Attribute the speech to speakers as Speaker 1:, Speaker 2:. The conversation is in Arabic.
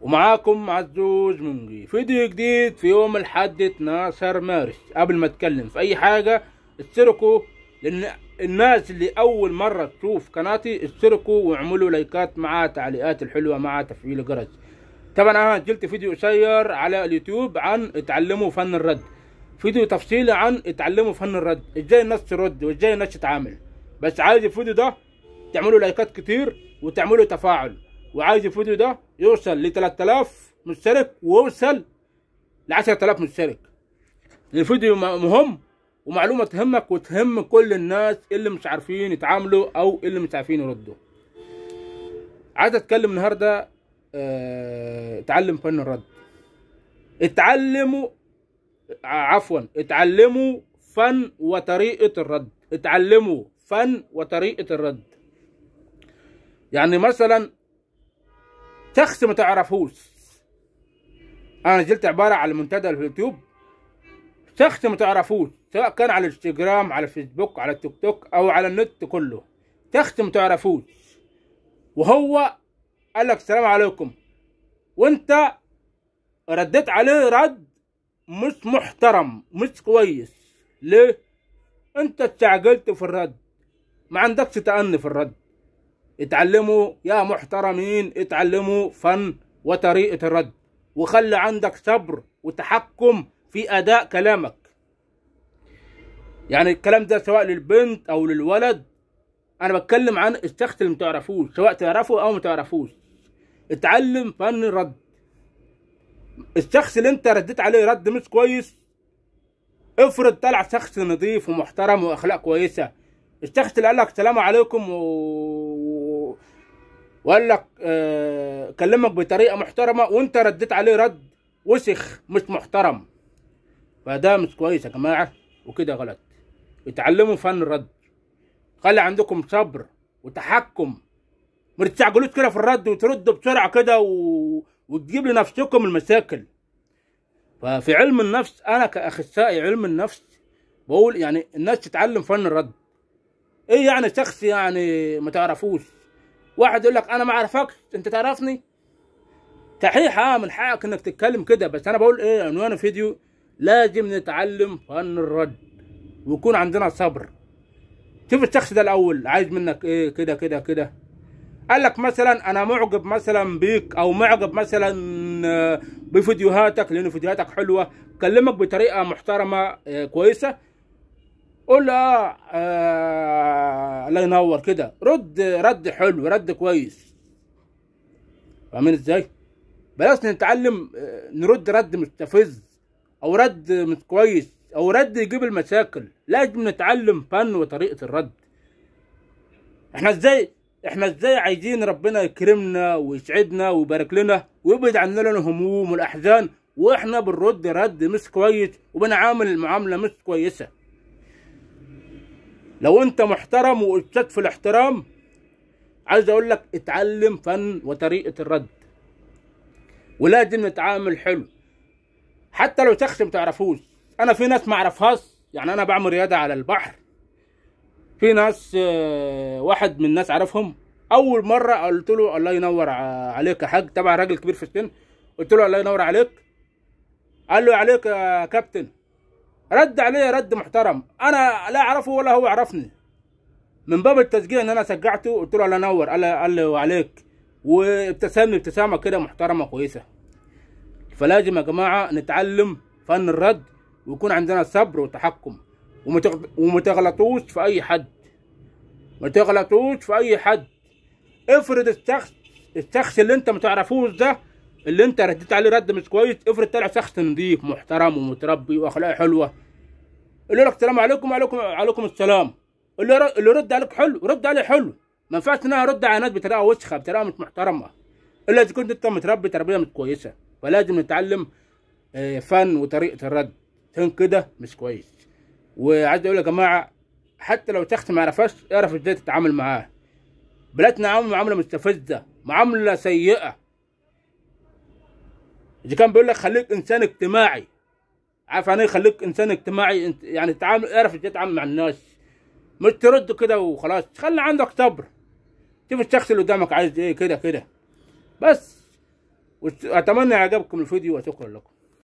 Speaker 1: ومعاكم عزوز منجي فيديو جديد في يوم الحد 12 مارس قبل ما اتكلم في اي حاجه اشتركوا لان الناس اللي اول مره تشوف قناتي اشتركوا واعملوا لايكات مع تعليقات الحلوه مع تفعيل الجرس طبعا انا سجلت فيديو قصير على اليوتيوب عن اتعلموا فن الرد فيديو تفصيلي عن اتعلموا فن الرد ازاي الناس ترد وازاي الناس تتعامل بس عايز الفيديو ده تعملوا لايكات كتير وتعملوا تفاعل وعايز الفيديو ده يوصل ل 3000 مشترك ويوصل ل 10000 مشترك الفيديو مهم ومعلومه تهمك وتهم كل الناس اللي مش عارفين يتعاملوا او اللي مش عارفين يردوا عايز اتكلم النهارده اه اتعلم فن الرد اتعلموا آه، عفوا اتعلموا فن وطريقه الرد اتعلموا فن وطريقه الرد يعني مثلا شخص ما تعرفوش انا نزلت عباره على منتدى اليوتيوب شخص ما تعرفوش سواء كان على الانستجرام على الفيسبوك على التيك توك او على النت كله شخص ما تعرفوش وهو قال لك السلام عليكم وانت رديت عليه رد مش محترم مش كويس ليه انت استعجلت في الرد ما عندكش تأني في الرد اتعلموا يا محترمين اتعلموا فن وطريقة الرد وخلي عندك صبر وتحكم في أداء كلامك يعني الكلام ده سواء للبنت أو للولد أنا بتكلم عن الشخص اللي متعرفوش سواء تعرفه أو متعرفوش اتعلم فن الرد الشخص اللي انت رديت عليه رد مش كويس افرض طلع شخص نظيف ومحترم واخلاق كويسه الشخص اللي قال لك سلام عليكم و... وقال لك آه، كلمك بطريقه محترمه وانت رديت عليه رد وسخ مش محترم فده مش كويس يا جماعه وكده غلط اتعلموا فن الرد خلي عندكم صبر وتحكم ما تستعجلوش كده في الرد وتردوا بسرعه كده و... وتجيب لنفسكم المشاكل ففي علم النفس انا كاخصائي علم النفس بقول يعني الناس تتعلم فن الرد ايه يعني شخص يعني ما تعرفوش واحد يقول لك انا ما اعرفكش انت تعرفني صحيح اه من حقك انك تتكلم كده بس انا بقول ايه عنوان فيديو لازم نتعلم فن الرد ويكون عندنا صبر شوف الشخص ده الاول عايز منك ايه كده كده كده قال لك مثلا انا معجب مثلا بيك او معجب مثلا آه، بفيديوهاتك لان فيديوهاتك حلوه كلمك بطريقه محترمه آه، كويسه قول له اه الله ينور كده رد رد حلو رد كويس فاهمين ازاي؟ بلاش نتعلم آه، نرد رد مستفز او رد مش كويس او رد يجيب المشاكل لازم نتعلم فن وطريقه الرد احنا ازاي احنا ازاي عايزين ربنا يكرمنا ويسعدنا ويبارك لنا ويبعد عننا الهموم والاحزان واحنا بنرد رد مش كويس وبنعامل المعامله مش كويسه لو انت محترم وابتدت في الاحترام عايز اقول لك اتعلم فن وطريقه الرد ولازم نتعامل حلو حتى لو شخص ما تعرفوش انا في ناس ما اعرفهاش يعني انا بعمل رياضه على البحر في ناس آه، واحد من الناس عرفهم اول مره قلت له الله ينور عليك يا حاج تبع راجل كبير في السن قلت له الله ينور عليك قال له عليك يا كابتن رد علي رد محترم انا لا اعرفه ولا هو عرفني من باب التشجيع ان انا شجعته قلت له الله ينور قال لي وعليك وابتسم وابتسم ابتسامه كده محترمه كويسه فلازم يا جماعه نتعلم فن الرد ويكون عندنا صبر وتحكم وما تغلطوش في اي حد ما تغلطوش في اي حد افرض الشخص الشخص اللي انت ما تعرفوش ده اللي انت رديت عليه رد مش كويس افرض طلع شخص نظيف محترم ومتربي واخلاقه حلوه قول له السلام عليكم وعليكم عليكم السلام اللي اللي رد عليك حلو رد عليه حلو ما ينفعش ان انا ارد على ناس بطريقه وسخه بطريقه مش محترمه الا اذا كنت انت متربي تربيه مش كويسه فلازم نتعلم آه، فن وطريقه الرد عشان كده مش كويس وعايز اقول يا جماعه حتى لو شخص ما عرفش اعرف ازاي تتعامل معاه بلاتنا عامل معامله مستفزه معامله سيئه اذا كان بيقول لك خليك انسان اجتماعي عارف يعني إيه خليك انسان اجتماعي يعني تعامل اعرف تتعامل مع الناس مش ترد كده وخلاص خلي عندك صبر شوف الشخص اللي قدامك عايز ايه كده كده بس واتمنى يعجبكم الفيديو وشكرا لكم